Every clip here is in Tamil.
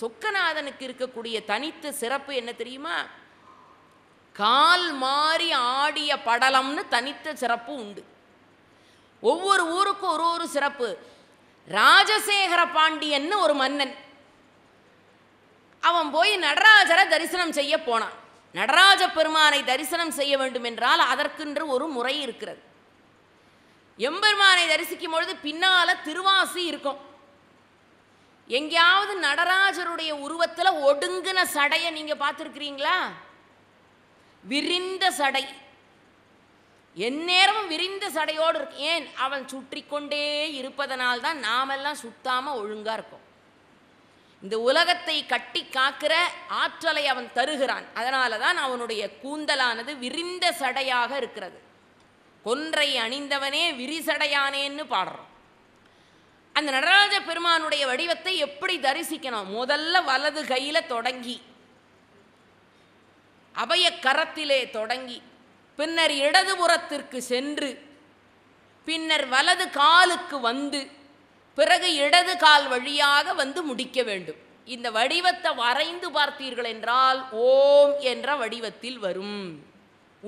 சொக்கநாதனுக்கு இருக்கக்கூடிய தனித்து சிறப்பு என்ன தெரியுமா கால் மாறி ஆடிய படலம்னு தனித்த சிறப்பு உண்டு ஒவ்வொரு ஊருக்கும் ஒரு ஒரு சிறப்பு ராஜசேகர பாண்டியன்னு ஒரு மன்னன் அவன் போய் நடராஜரை தரிசனம் செய்ய போனான் நடராஜ பெருமானை தரிசனம் செய்ய வேண்டும் என்றால் அதற்கென்று ஒரு முறை இருக்கிறது எம்பெருமானை தரிசிக்கும் பொழுது பின்னால திருவாசி இருக்கும் எங்கேயாவது நடராஜருடைய உருவத்தில் ஒடுங்கின சடையை நீங்கள் பார்த்துருக்கிறீங்களா விரிந்த சடை எந்நேரமும் விரிந்த சடையோடு இருக்கு ஏன் அவன் சுற்றி கொண்டே இருப்பதனால்தான் நாமெல்லாம் சுத்தாமல் ஒழுங்காக இருக்கும் இந்த உலகத்தை கட்டி காக்கிற ஆற்றலை அவன் தருகிறான் அதனால தான் அவனுடைய கூந்தலானது விரிந்த சடையாக இருக்கிறது கொன்றை அணிந்தவனே விரிசடையானேன்னு பாடுறோம் அந்த நடராஜ பெருமானுடைய வடிவத்தை எப்படி தரிசிக்கணும் முதல்ல வலது கையில் தொடங்கி அபய கரத்திலே தொடங்கி பின்னர் இடதுபுறத்திற்கு சென்று பின்னர் வலது காலுக்கு வந்து பிறகு இடது கால் வழியாக வந்து முடிக்க வேண்டும் இந்த வடிவத்தை வரைந்து பார்த்தீர்கள் என்றால் ஓம் என்ற வடிவத்தில் வரும்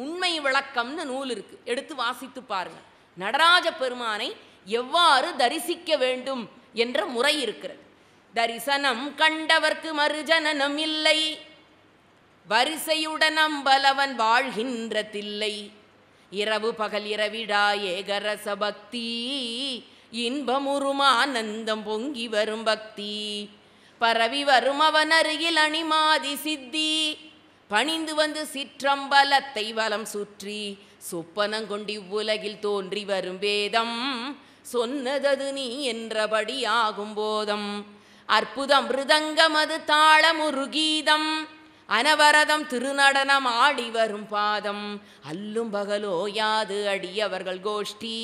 உண்மை விளக்கம்னு நூல் இருக்கு எடுத்து வாசித்து பாருங்க நடராஜ பெருமானை எவ்வாறு தரிசிக்க வேண்டும் என்ற முறை இருக்கிறது தரிசனம் கண்டவர்க்கு மறுஜனனம் இல்லை வரிசையுடனம் பலவன் வாழ்கின்ற தில்லை இரவு பகல் இரவிடா ஏகரச பக்தி இன்பமுருமானந்தம் பொங்கி வரும் பக்தி பரவி வரும் அவன் அருகில் அணிமாதி சித்தி பணிந்து வந்து சிற்றம்பலத்தை வலம் சுற்றி சொப்பனங்கொண்டி உலகில் தோன்றி வரும் வேதம் சொன்னதது நீ என்றபடி ஆகும் போதம் அற்புதம் மிருதங்கம் அது தாளமுரு கீதம் அனவரதம் திருநடனம் ஆடி வரும் பாதம் அல்லும் பகலோ யாது அடியவர்கள் கோஷ்டி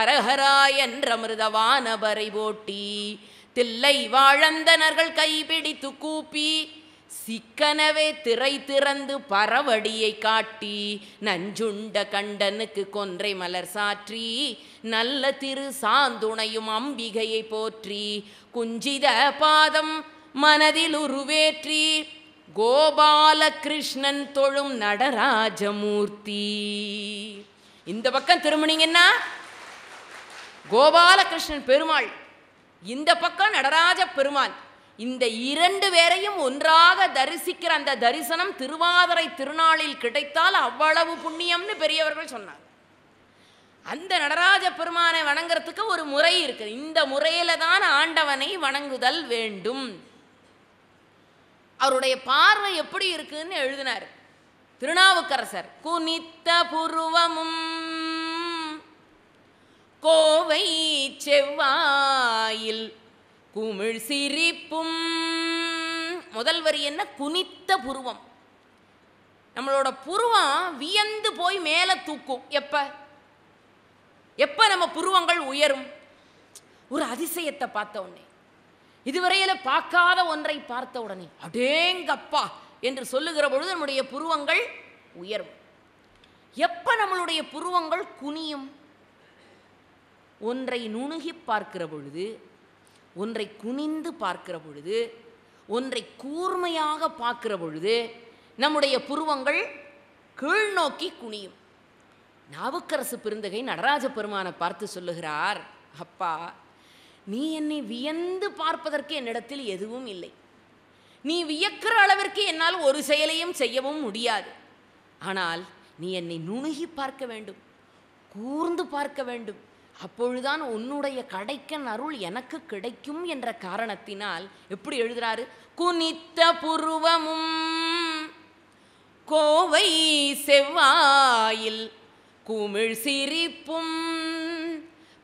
அரஹரா என்ற மிருதவானபரை போட்டி தில்லை வாழந்தனர்கள் கைபிடித்து கூப்பி சிக்கனவே திரை திறந்து பரவடியை காட்டி நஞ்சுண்ட கண்டனுக்கு கொன்றை மலர் சாற்றி நல்ல திரு சாந்துணையும் அம்பிகையை போற்றி குஞ்சித பாதம் மனதில் உருவேற்றி கோபாலகிருஷ்ணன் தொழும் நடராஜமூர்த்தி இந்த பக்கம் திருமணிங்கன்னா கோபாலகிருஷ்ணன் பெருமாள் இந்த பக்கம் நடராஜ பெருமான் இந்த இரண்டு பேரையும் ஒன்றாக தரிசிக்கிற அந்த தரிசனம் திருவாதிரை திருநாளில் கிடைத்தால் அவ்வளவு புண்ணியம்னு பெரியவர்கள் சொன்னார் அந்த நடராஜ பெருமானை வணங்குறதுக்கு ஒரு முறை இருக்கு இந்த முறையில தான் ஆண்டவனை வணங்குதல் வேண்டும் அவருடைய பார்வை எப்படி இருக்குன்னு எழுதினார் திருநாவுக்கரசர் குனித்த புருவமும் கோவை செவ்வாயில் குமிழ் சிரிப்பும் முதல்வர் என்ன குனித்த புருவம் நம்மளோட புருவம் வியந்து போய் மேலே தூக்கும் எப்போ எப்போ நம்ம புருவங்கள் உயரும் ஒரு அதிசயத்தை பார்த்த உடனே இதுவரையில் பார்க்காத ஒன்றை பார்த்த உடனே அடேங்கப்பா என்று சொல்லுகிற பொழுது நம்முடைய புருவங்கள் உயரும் எப்போ நம்மளுடைய புருவங்கள் குனியும் ஒன்றை நுணுகி பார்க்கிற பொழுது ஒன்றை குனிந்து பார்க்கிற பொழுது ஒன்றை கூர்மையாக பார்க்கிற பொழுது நம்முடைய புருவங்கள் கீழ்நோக்கி குனியும் நாவுக்கரசு பெருந்தகை நடராஜ பெருமானை பார்த்து சொல்லுகிறார் அப்பா நீ என்னை வியந்து பார்ப்பதற்கு என்னிடத்தில் எதுவும் இல்லை நீ வியக்கிற அளவிற்கு என்னால் ஒரு செயலையும் செய்யவும் முடியாது ஆனால் நீ என்னை நுணுகி பார்க்க வேண்டும் கூர்ந்து பார்க்க வேண்டும் அப்பொழுதுதான் உன்னுடைய கடைக்கன் அருள் எனக்கு கிடைக்கும் என்ற காரணத்தினால் எப்படி எழுதுறாரு குனித்த புருவமும் கோவை செவ்வாயில் குமிழ் சிரிப்பும்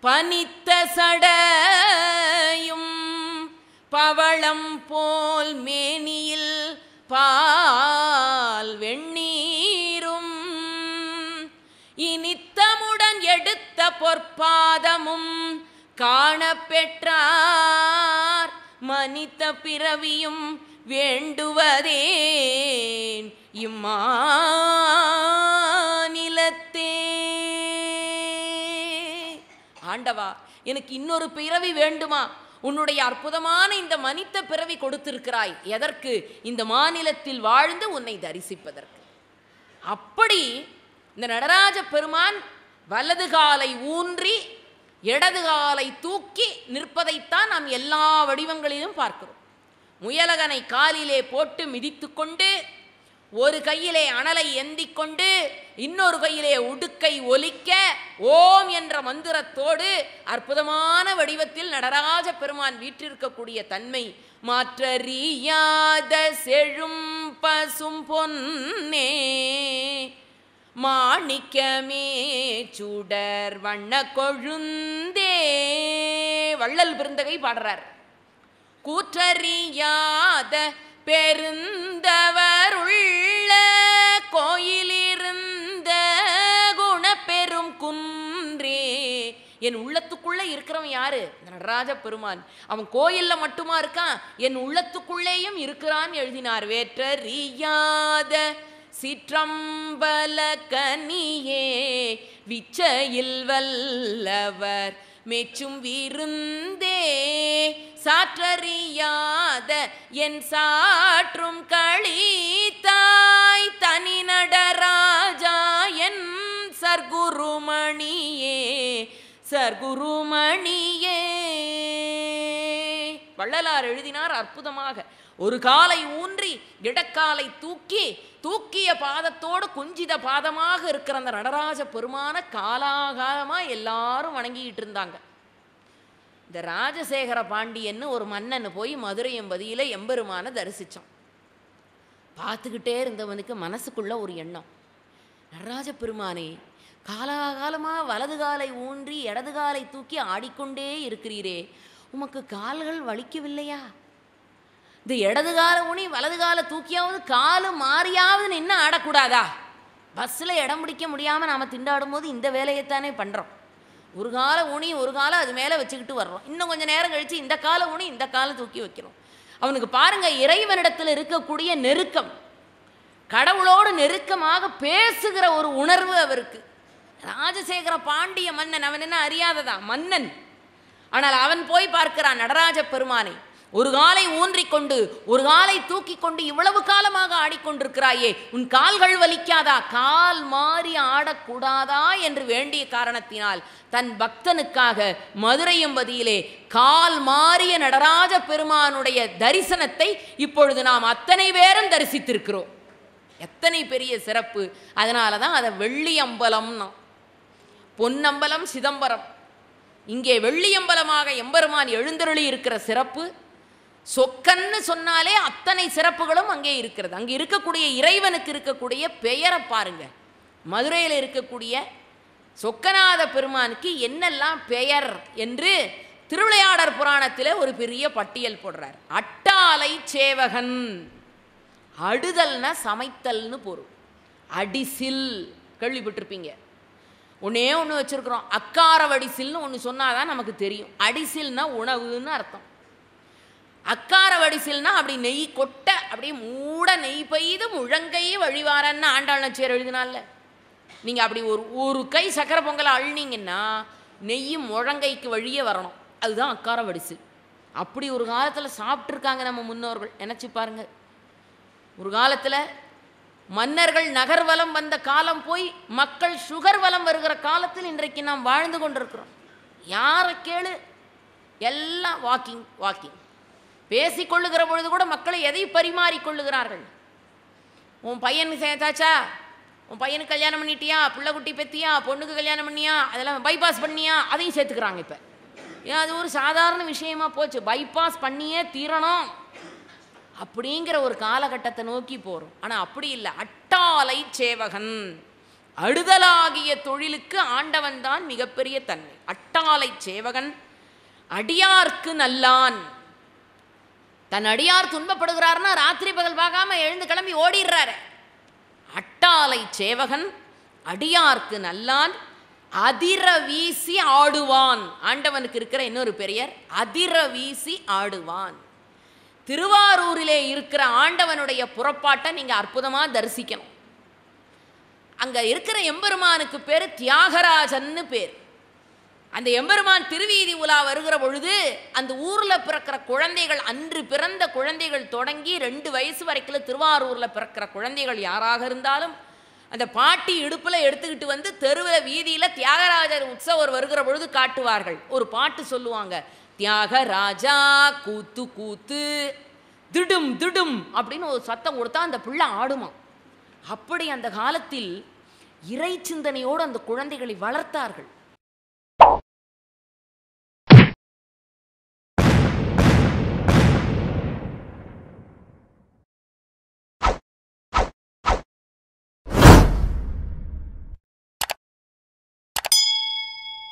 பனித்த சடையும் பவளம் போல் மேனியில் பால் வெண்ணீரும் இனித்த பொற்பாதமும் காண பெற்றார் மனித பிறவியும் வேண்டுவதேன் இம்மாநிலத்தே ஆண்டவா எனக்கு இன்னொரு பிறவி வேண்டுமா உன்னுடைய அற்புதமான இந்த மனித பிறவி கொடுத்திருக்கிறாய் எதற்கு இந்த மாநிலத்தில் வாழ்ந்து உன்னை தரிசிப்பதற்கு அப்படி இந்த நடராஜ பெருமான் வலது காலை ஊன்றி இடது காலை தூக்கி நிற்பதைத்தான் நாம் எல்லா வடிவங்களிலும் பார்க்கிறோம் முயலகனை காலிலே போட்டு மிதித்து கொண்டு ஒரு கையிலே அனலை எந்திக் கொண்டு இன்னொரு கையிலே உடுக்கை ஒலிக்க ஓம் என்ற மந்திரத்தோடு அற்புதமான வடிவத்தில் நடராஜ பெருமான் வீற்றிருக்கக்கூடிய தன்மை மாற்றறியாத செழும் பசும் பொன்னே மாணிக்கமே சுடர் வண்ண கொழுந்தே வள்ளல் பிருந்தகை பாடுறார் கூற்றறியாத பெருந்தவர் உள்ள கோயிலிருந்த குணப்பெரும் குன்றே என் உள்ளத்துக்குள்ளே இருக்கிறவன் யாரு நடராஜ பெருமான் அவன் கோயிலில் மட்டுமா இருக்கான் என் உள்ளத்துக்குள்ளேயும் இருக்கிறான் எழுதினார் வேற்றறியாத சிற்றம்பல கனியே விச்சையில் வல்லவர் மேச்சும் விருந்தே சாற்றறியாத என் சாற்றும் களித்தாய் தனி நடராஜா என் சர்க்குருமணியே சர்க்குருமணி வள்ளலார் எழுதினார் அற்புதமாக ஒரு காலை ஊன்றி இடக்காலை தூக்கி தூக்கிய பாதத்தோடு குஞ்சித பாதமாக இருக்கிற அந்த நடராஜ பெருமான காலாகாலமாக எல்லாரும் வணங்கிக்கிட்டு இருந்தாங்க இந்த ராஜசேகர பாண்டியன்னு ஒரு மன்னன் போய் மதுரை எம்பதியில் எம்பெருமானை தரிசித்தான் பார்த்துக்கிட்டே இருந்தவனுக்கு மனசுக்குள்ள ஒரு எண்ணம் நடராஜ பெருமானே காலாகாலமாக வலது காலை ஊன்றி இடது காலை தூக்கி ஆடிக்கொண்டே இருக்கிறீரே உமக்கு கால்கள் வலிக்கவில்லையா இந்த இடது கால உனி வலது கால தூக்கியாவது காலு மாறியாவது நின்று ஆடக்கூடாதா பஸ்ஸில் இடம் பிடிக்க முடியாமல் நாம் திண்டாடும் போது இந்த வேலையைத்தானே பண்ணுறோம் ஒரு கால உனி ஒரு காலம் அது மேலே வச்சுக்கிட்டு வர்றோம் இன்னும் கொஞ்சம் நேரம் கழித்து இந்த கால உனி இந்த காலை தூக்கி வைக்கிறோம் அவனுக்கு பாருங்கள் இறைவனிடத்தில் இருக்கக்கூடிய நெருக்கம் கடவுளோடு நெருக்கமாக பேசுகிற ஒரு உணர்வு அவருக்கு ராஜசேகர பாண்டிய மன்னன் அவன் என்ன அறியாததா மன்னன் ஆனால் அவன் போய் பார்க்கிறான் நடராஜ பெருமானை ஒரு காலை ஊன்றிக்கொண்டு ஒரு காலை தூக்கி கொண்டு இவ்வளவு காலமாக ஆடிக்கொண்டிருக்கிறாயே உன் கால்கள் வலிக்காதா கால் மாறி ஆடக்கூடாதா என்று வேண்டிய காரணத்தினால் தன் பக்தனுக்காக மதுரை எம்பதியிலே கால் மாறிய நடராஜ பெருமானுடைய தரிசனத்தை இப்பொழுது நாம் அத்தனை பேரும் தரிசித்திருக்கிறோம் எத்தனை பெரிய சிறப்பு அதனால தான் அதை வெள்ளி அம்பலம்னா பொன்னம்பலம் சிதம்பரம் இங்கே வெள்ளியம்பலமாக எம்பெருமான் எழுந்தருளி இருக்கிற சிறப்பு சொக்கன்னு சொன்னாலே அத்தனை சிறப்புகளும் அங்கே இருக்கிறது அங்கே இருக்கக்கூடிய இறைவனுக்கு இருக்கக்கூடிய பெயரை பாருங்க மதுரையில் இருக்கக்கூடிய சொக்கநாத பெருமானுக்கு என்னெல்லாம் பெயர் என்று திருவிளையாடற் புராணத்தில் ஒரு பெரிய பட்டியல் போடுறார் அட்டாலை சேவகன் அடுதல்னா சமைத்தல்னு பொருள் அடிசில் கேள்விப்பட்டிருப்பீங்க ஒன்றே ஒன்று வச்சுருக்குறோம் அக்கார வடிசில்னு ஒன்று சொன்னால் தான் நமக்கு தெரியும் அடிசில்னா உணவுன்னு அர்த்தம் அக்கார வடிசில்னா அப்படி நெய் கொட்ட அப்படியே மூட நெய் பெய்து முழங்கையே வழிவாரன்னு ஆண்டாள் நச்சேர் எழுதினால நீங்கள் அப்படி ஒரு ஒரு கை சக்கரை பொங்கலை அழுனிங்கன்னா நெய் முழங்கைக்கு வழியே வரணும் அதுதான் அக்கார வடிசில் அப்படி ஒரு காலத்தில் சாப்பிட்ருக்காங்க நம்ம முன்னோர்கள் நினச்சி பாருங்கள் ஒரு காலத்தில் மன்னர்கள் நகர்வலம் வந்த காலம் போய் மக்கள் சுகர் வலம் வருகிற காலத்தில் இன்றைக்கு நாம் வாழ்ந்து கொண்டிருக்கிறோம் யாரை கேளு எல்லாம் வாக்கிங் வாக்கிங் பேசிக்கொள்ளுகிற பொழுது கூட மக்களை எதை பரிமாறிக்கொள்ளுகிறார்கள் உன் பையன் சேர்த்தாச்சா உன் பையனுக்கு கல்யாணம் பண்ணிட்டியா பிள்ளை குட்டி பெத்தியா பொண்ணுக்கு கல்யாணம் பண்ணியா அதெல்லாம் பைபாஸ் பண்ணியா அதையும் சேர்த்துக்கிறாங்க இப்போ ஏன் அது ஒரு சாதாரண விஷயமா போச்சு பைபாஸ் பண்ணியே தீரணும் அப்படிங்கிற ஒரு காலகட்டத்தை நோக்கி போகிறோம் ஆனால் அப்படி இல்லை அட்டாலை சேவகன் அடுதலாகிய தொழிலுக்கு ஆண்டவன் தான் மிகப்பெரிய தன்மை அட்டாலை சேவகன் அடியார்க்கு நல்லான் தன் அடியார் துன்பப்படுகிறார்னா ராத்திரி பகல் பார்க்காம எழுந்து கிளம்பி ஓடிடுறாரு அட்டாலை சேவகன் அடியார்க்கு நல்லான் அதிர வீசி ஆடுவான் ஆண்டவனுக்கு இருக்கிற இன்னொரு பெரியர் அதிர வீசி ஆடுவான் திருவாரூரிலே இருக்கிற ஆண்டவனுடைய புறப்பாட்டை நீங்கள் அற்புதமாக தரிசிக்கணும் அங்கே இருக்கிற எம்பெருமானுக்கு பேர் தியாகராஜன்னு பேர் அந்த எம்பெருமான் திருவீதி உலா வருகிற பொழுது அந்த ஊரில் பிறக்கிற குழந்தைகள் அன்று பிறந்த குழந்தைகள் தொடங்கி ரெண்டு வயசு வரைக்கும் திருவாரூரில் பிறக்கிற குழந்தைகள் யாராக இருந்தாலும் அந்த பாட்டி இடுப்பில் எடுத்துக்கிட்டு வந்து தெருவில் வீதியில் தியாகராஜர் உற்சவர் வருகிற பொழுது காட்டுவார்கள் ஒரு பாட்டு சொல்லுவாங்க தியாக ராஜா கூத்து கூத்து திடும் திடும் அப்படின்னு ஒரு சத்தம் கொடுத்தா அந்த பிள்ளை ஆடுமா அப்படி அந்த காலத்தில் இறை சிந்தனையோடு அந்த குழந்தைகளை வளர்த்தார்கள்